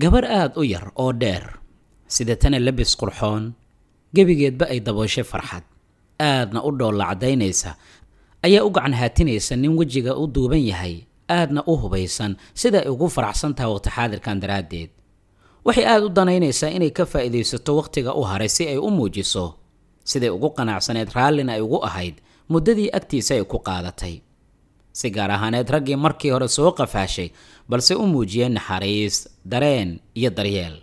gabarh aada u yar oo dheer sida tana labis qurxoon gebigeedba ay dabooshay farxad aadna u dhoolla caddaynaysa ayaa u gacan haatinaysa nin wejiga u duuban yahay aadna u hubaysan sida ay ugu faraxsan tahay waqti xaadirkan daraaddeed waxay aada u danaynaysaa inay ka faa'iidaysato wakhtiga u haray si ay u muujiso siday ugu qanacsaneed raallina ay ugu ahayd muddadii agtiisa ay ku qaadatay si gaar ahaaneed raggii markii hore soo qafaashay balse u muujiyeen naxariis dareen iyo daryeel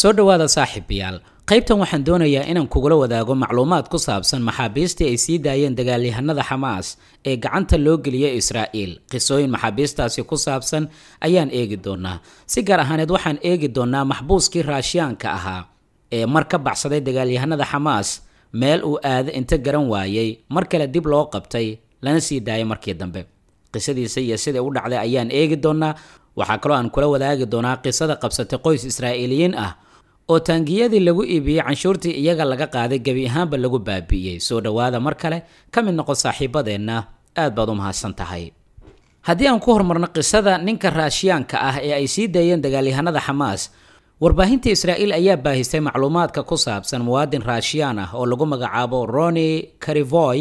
soo dhowaada saaxiibayaal qaybtan waxaan doonayaa inaan kugula wadaago macluumaad ku saabsan maxaabiistii ay sii daayeen dagaalyahanada xamaas ee gacanta loo geliyay israa'iil qisooyin maxaabiistaasi ku saabsan ayaan eegi doonaa si gaar ahaaneed waxaan eegi doonaa maxbuuskii raashiyaanka ahaa ee mar ka baxsaday dagaalyahanada xamaas meel uu aada inta garan waayey mar kale dib loo qabtay lana sii daayo markii dambe qisadiisa iyo sida u dhacday ayaan eegi doonaa waxaa kaloo aan kula wadaagi doonaa qisada qabsatay qoys israa'iiliyiin ah oo taangiyadii lagu iibiyey canshuurtii iyaga laga qaaday gebi ahaanba lagu baabi'iyey soo dhowaada mar kale ka mid noqo saaxiibadeenna aad baad u mahadsan tahay haddii aan ku hormarno qisada ninka raashiyaanka ah ee ay sii daayeen dagaalyahanada xamaas warbaahinta israa'iil ayaa baahistay macluumaadka ku saabsan muwaadin raashiyaan ah oo lagu magacaabo roni karivoy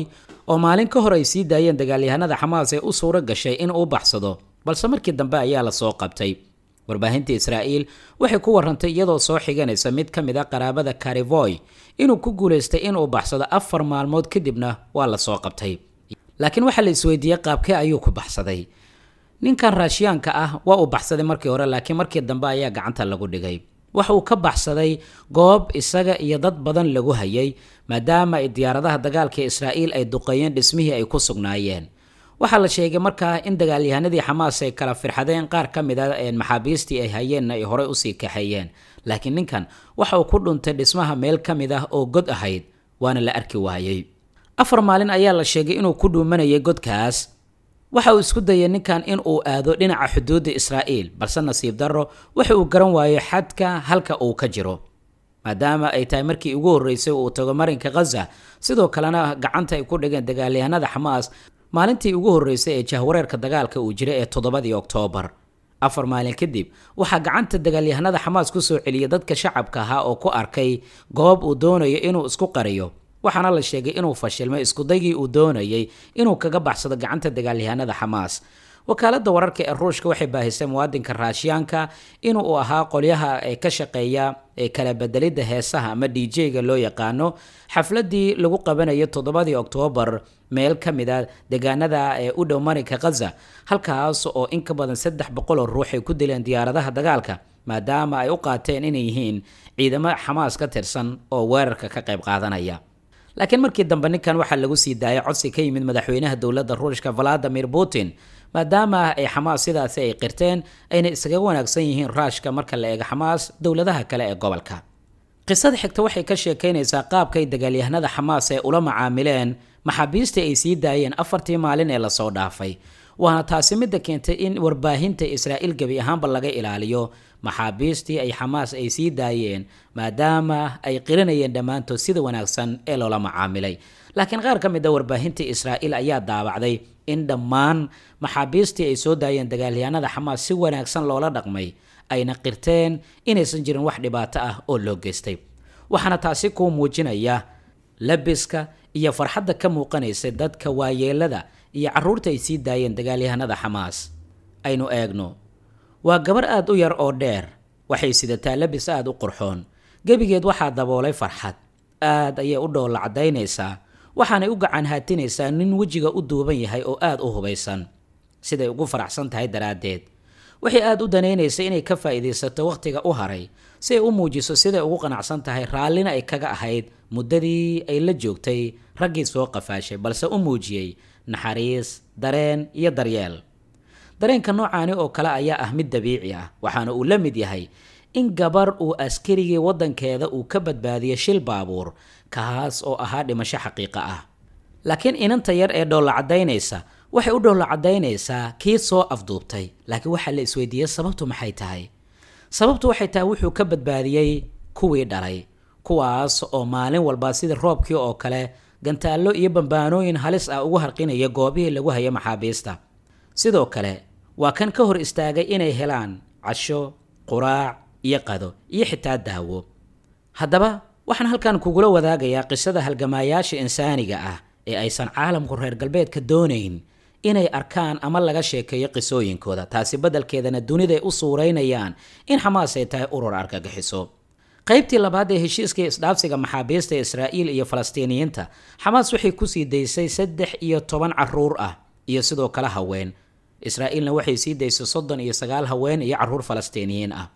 oo maalin ka hor ay sii daayeen dagaalyahanada xamaas ee u suura gashay in uu baxsado balse markii dambe ayaa la soo qabtay warbaahinta israa'iil waxay ku warantay iyadoo soo xiganaysa mid ka mid a ah qaraabada karivoy inuu ku guulaystay inuu baxsado afar maalmood kadibna waa la soo qabtay laakiin waxaa la isweydiiyey qaabkee ayuu ku baxsaday ninkan raashiyaanka ah waa uu baxsaday markii hore laakiin markii dambe ayaa gacanta lagu dhigay wuxuu ka baxsaday goob isaga iyo dad badan lagu hayay maadaama ay diyaaradaha dagaalka israa'iil ay duqeeyeen dhismihii ay ku sugnaayeen waxaa la sheegay markaa in dagaalyahanadii xamaas ay kala firxadeen qaar ka mid a maxaabiistii ay hayeenna ay horey usii kaxeeyeen laakiin ninkan waxa uu ku dhuntay dhismaha meel ka mid ah oo god ahayd waana la arki waayey afar maalin ayaa la sheegay inuu ku dhuumanayay godkaas waxa uu isku dayay ninkan in uu aado dhinaca xuduudda israa'iil balse nasiib darro waxa uu garan waayo xadka halka uu ka jiro maadaama ay tahay markii ugu horreysay uu tago marinka khaza sidoo kalena gacanta ay ku dhigeen dagaalyahanada xamaas maalintii ugu horreysay ee jahwareerka dagaalka uu jira ee toddobadii oktoobar afar maalin kadib waxaa gacanta dagaalyahanada xamaas ku soo celiyay dadka shacabka ahaa oo ku arkay goob uu doonayo inuu isku qariyo waxaana la sheegay inuu fashilmay iskudaygii uu doonayay inuu kaga baxsado gacanta dagaalyahanada xamaas wakaaladda wararka ee ruushka waxay baahisay muwaadinka raashiyaanka in uu ahaa qolyaha ee ka shaqeeya ee kala bedelidda heesaha ama d j-ga loo yaqaano xafladii lagu qabanayo toddobadii oktoobar meel ka mida degaanada ee u dhow marinka khaza halkaas oo in ka badan saddex boqol oo ruux ay ku dileen diyaaradaha dagaalka maadaama ay u qaateen inay yihiin ciidamo xamaas ka tirsan oo weerarka ka qayb qaadanaya laakiin markii dambe ninkan waxaa lagu sii daayay codsi ka yimid madaxweynaha dowladda ruushka valadimir putin maadaama ay xamaas sidaasi ay qirteen ayna isaga wanaagsan yihiin ruushka marka la eego xamaas dowladaha kale ee gobolka qisada xigta waxay ka sheekaynaysaa qaabkay dagaalyahanada xamaas ee ula macaamileen maxaabiistii ay sii daayeen afartii maalin ee lasoo dhaafay waana taasi midda keentay in warbaahinta israa'iil gebi ahaanba laga ilaaliyo maxaabiistii ay xamaas ay sii daayeen maadaama ay qirinayeen dhammaantood sida wanaagsan ee loola macaamilay laakiin qaar ka mid a ah warbaahinta israa'iil ayaa daabacday in dhammaan maxaabiistii ay soo daayeen dagaalyaanada xamaas si wanaagsan loola dhaqmay ayna qirteen inaysan jirin wax dhibaato ah oo loo geystay waxaana taasi kuu muujinaya labiska iyo farxadda ka muuqanaysa dadka waayeellada iyo carruurta ay sii daayeen dagaalyahanada xamaas aynu eegno waa gabar aad u yar oo dheer waxay sidataa labis aad u qurxoon gebigeed waxaa daboolay farxad aad ayay u dhoolla caddaynaysaa waxaanay u gacan haatinaysaa nin wejiga u duuban yahay oo aad u hubaysan siday ugu faraxsan tahay daraaddeed waxay aad u danaynaysay inay ka faa'iidaysato wakhtiga u haray si ay u muujiso siday ugu qanacsan tahay raallina ay kaga ahayd muddadii ay la joogtay raggii soo qafaashay balse u muujiyey naxariis dareen iyo daryeel dareenka noocaani oo kale ayaa ah mid dabiici ah waxaana uu la mid yahay in gabar uu askarigii waddankeeda uu ka badbaadiyo shil baabuur kaas oo ahaa dhimasho xaqiiqa ah laakiin inanta yar ee dhoolla caddaynaysa waxay u dhoolla caddaynaysaa kii soo afduubtay laakiin waxaa la isweydiiyey sababtu maxay tahay sababtu waxay tahay wuxuu ka badbaadiyey kuwii dhalay kuwaas oo maalin walba sida roobkii oo kale gantaallo iyo bambaanooyin halis ah ugu harqinaya goobihii lagu haya maxaabiista sidoo kale waa kan ka hor istaagay inay helaan casho quraac iyo qado iyo xitaa daawo haddaba waxaan halkan kugula wadaagayaa qisada halgamaayaasha insaaniga ah ee aysan caalamku reer galbeedka doonayn inay arkaan ama laga sheekeeyo qisooyinkooda taasi badalkeedana duniday u suuraynayaan in xamaas ay tahay urur argagixiso qaybtii labaad ee heshiiska isdhaafsiga maxaabiista israa'iil iyo falastiiniyiinta xamaas waxay kusii daysay saddex iyo toban caruur ah iyo sidoo kale haween israa'iilna waxay sii daysay soddon iyo sagaal haween iyo caruur falastiiniyiin ah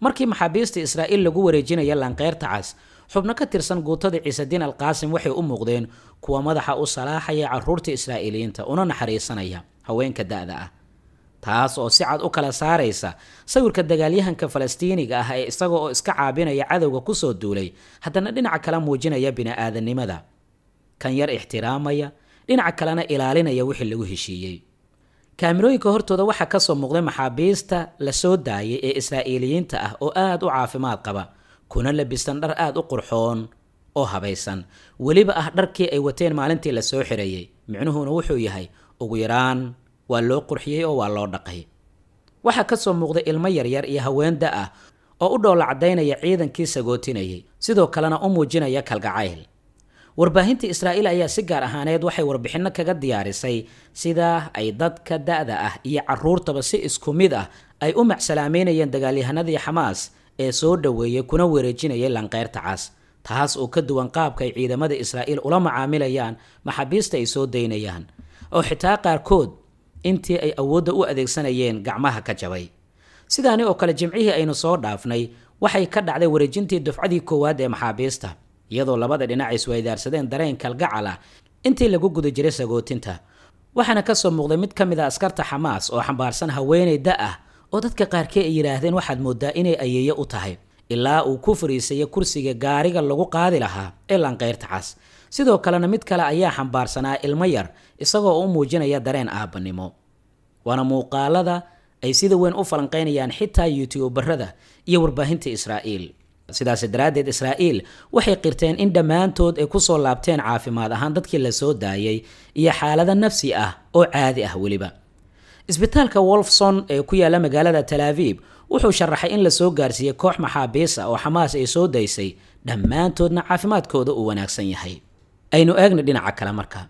markii maxaabiista israa'iil lagu wareejinaya lanqeyrta cas xubno ka tirsan guutada ciisediin alqaasim waxay u muuqdeen kuwa madaxa u salaaxaya caruurta israa'iiliyiinta una naxariisanaya haweenka da'da ah taas oo si cad u kala saaraysa sawirka dagaalyahanka falastiiniga ah ee isaga oo iska caabinaya cadowga kusoo duulay haddana dhinaca kala muujinaya bini-aadanimada kan yar ixtiraamaya dhinaca kalena ilaalinaya wixii lagu heshiiyey kaamirooyinka hortooda waxaa kasoo muuqday maxaabiista la soo daayay ee israa'iiliyiinta ah oo aada u caafimaad qaba kuna labisan dhar aada u qurxoon oo habaysan weliba ah dharkii ay wateen maalintii la soo xirayay micnuhuna wuxuu yahay ugu yaraan waa loo qurxiyey oo waa loo dhaqay waxaa ka soo muuqday ilmo yaryar iyo haween da ah oo u dhoola caddaynaya ciidankii sagootinayay sidoo kalena u muujinaya kalgacayl warbaahinta israa'iil ayaa si gaar ahaaneed waxay warbixinno kaga diyaarisay sidaa ay dadka da'da ah iyo carruurtaba si isku mid ah ay u macsalaameynayeen dagaalyahanadii xamaas ee soo dhoweeyey kuna wareejinayay lanqeyrta cas taas oo ka duwan qaabka ay ciidamada israa'iil ula macaamilayaan maxaabiista ay soo daynayaan oo xitaa qaarkood intii ay awoodda u adeegsanayeen gacmaha ka jabay sidaani oo kale jimcihii aynu soo dhaafnay waxay ka dhacday wareejintii dufcadii koowaad ee maxaabiista iyadoo labada dhinac isweydaarsadeen dareen kalgacal ah intii lagu guda jiray sagootinta waxaana ka soo muuqday mid ka mid a askarta xamaas oo xambaarsan haweenay da ah oo dadka qaarkee ay yidhaahdeen waxaad mooddaa inay ayeeyo u tahay ilaa uu ku fariisayo kursiga gaariga lagu qaadi lahaa ee lanqayrta cas sidoo kalena mid kale ayaa xambaarsanaa ilmo yar isagoo u muujinaya dareen aabbanimo waana muuqaalada ay sida weyn u falanqaynayaan xitaa yutuubarada iyo warbaahinta israa'iil sidaas daraaddeed israa'iil waxay qirteen in dhammaantood ay kusoo laabteen caafimaad ahaan dadkii la soo daayey iyo xaalado nafsi ah oo caadi ah weliba isbitaalka wolfson ee ku yaala magaalada talaaviib wuxuu sharaxay in lasoo gaarsiiyey koox maxaabiis ah oo xamaas ay soo daysay dhammaantoodna caafimaadkooda uu wanaagsan yahay aynu eegna dhinaca kale marka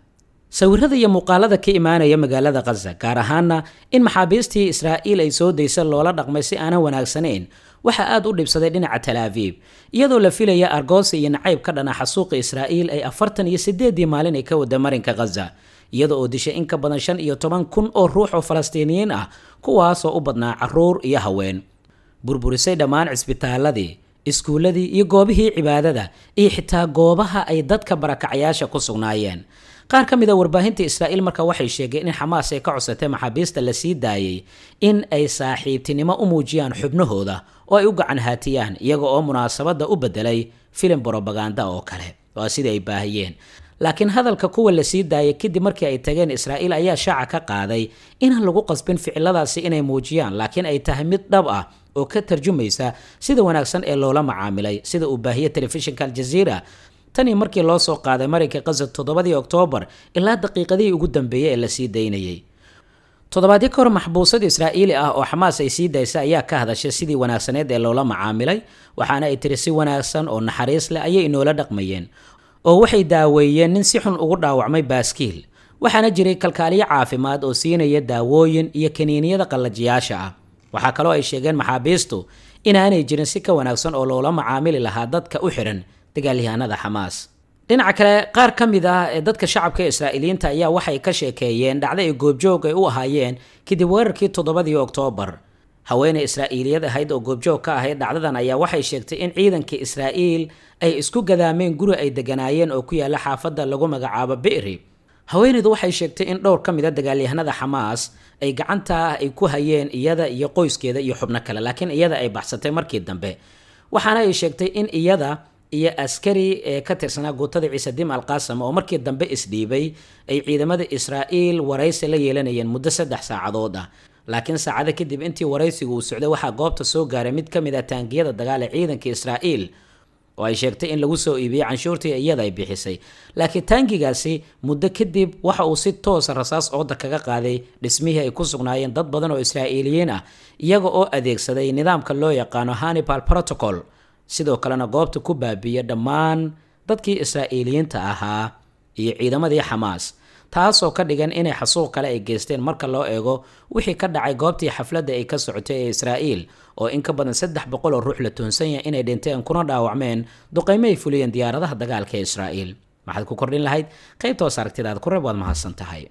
sawirada iyo muuqaalada ka imaanaya magaalada khaza gaar ahaana in maxaabiistii israa'iil ay soo daysa loola dhaqmay si aanan wanaagsanayn waxaa aad u dhibsaday dhinaca talaabiib iyadoo la filaya argoosa iyo nacayb ka dhana xasuuqa israa'iil ay afartan iyo siddeeddii maalin ay ka wada marinka khaza iyada oo dishay in ka badan shan iyo toban kun oo ruux oo falastiiniyiin ah kuwaasoo u badnaa caruur iyo haween burburisay dhammaan cisbitaaladii iskuulladii iyo goobihii cibaadada iyo xitaa goobaha ay dadka barakacyaasha ku sugnaayeen qaar ka mid a ah warbaahinta israa'iil marka waxay sheegeen in xamaas ay ka codsatay maxaabiista la sii daayey in ay saaxiibtinimo u muujiyaan xubnahooda oo ay u gacan haatiyaan iyaga oo munaasabadda u beddelay filim borobaganda oo kale waa sida ay baahiyeen laakiin hadalka kuwa la sii daayay kadib markii ay tageen israa'iil ayaa shaaca ka qaaday inaan lagu qasbin ficiladaasi inay muujiyaan laakiin ay tahay mid dhab ah oo ka tarjumaysa sida wanaagsan ee loola macaamilay sida uu baahiyey telefishinka aljaziira tanii markii loo soo qaaday marinka gaza toddobadii oktoobar ilaa daqiiqadihii ugu dambeeyey ee lasii daynayay toddobaadyo ka hor maxbuusad israa'iili ah oo xamaas ay sii daysa ayaa ka hadashay sidii wanaagsaneed ee loola macaamilay waxaana ay tiri si wanaagsan oo naxariis leh ayay inoola dhaqmayeen oo waxay daaweeyeen nin si xun ugu dhaawacmay baaskiil waxaana jiray kalkaaliyo caafimaad oo siinaya daawooyin iyo kaniiniyada qallajiyaasha ah waxaa kaloo ay sheegeen maxaabiistu inaanay jirin si ka wanaagsan oo loola macaamili lahaa dadka u xidhan dagaalyahanada xamaas dhinaca kale qaar ka mid ah ee dadka shacabka israa'iiliyiinta ayaa waxay ka sheekeeyeen dhacda ay goobjoog ay u ahaayeen kadib weerarkii toddobadii oktoobar haweeney israa'iiliyad ahayd oo goobjoog ka ahayd dhacdadan ayaa waxay sheegtay in ciidanka israa'iil ay isku gadaameen guri ay deganaayeen oo ku yaalla xaafadda lagu magacaabo bi'ri haweeneydu waxay sheegtay in dhowr ka mid a ah dagaalyahanada xamaas ay gacanta ay ku hayeen iyada iyo qoyskeeda iyo xubno kale laakiin iyada ay baxsatay markii dambe waxaana ay sheegtay in iyada iyo askari ee ka tirsanaa guutada ciise dim alqaasam oo markii dambe isdhiibay ay ciidamada israa'iil waraysi la yeelanayeen muddo saddex saacadood ah laakiin saacado kadib intii waraysigu uu socday waxaa goobta soo gaaray mid ka mid ah taangiyada dagaal ee ciidanka israa'iil oo ay sheegtay in lagu soo iibiyey canshuurtii iyada ay bixisay laakiin taangigaasi muddo kadib waxa uu si toosa rasaas ooda kaga qaaday dhismihii ay ku sugnaayeen dad badan oo israa'iiliyiin ah iyaga oo adeegsaday nidaamka loo yaqaano hannibal protocol sidoo kalena goobta ku baabiiya dhammaan dadkii israa'iiliyiinta ahaa iyo ciidamadii xamaas taasoo ka dhigan inay xasuuq kale ay geysteen marka loo eego wixii ka dhacay goobtii xafladda ay ka socotay ee israa'iil oo in ka badan saddex boqol oo ruux la toonsanya inay dhinteen kuna dhaawacmeen duqaymo ay fuliyeen diyaaradaha dagaalka ee israa'iil maxaad ku kordhin lahayd qaybtoos aragtida aad ku reeb waad mahadsan tahay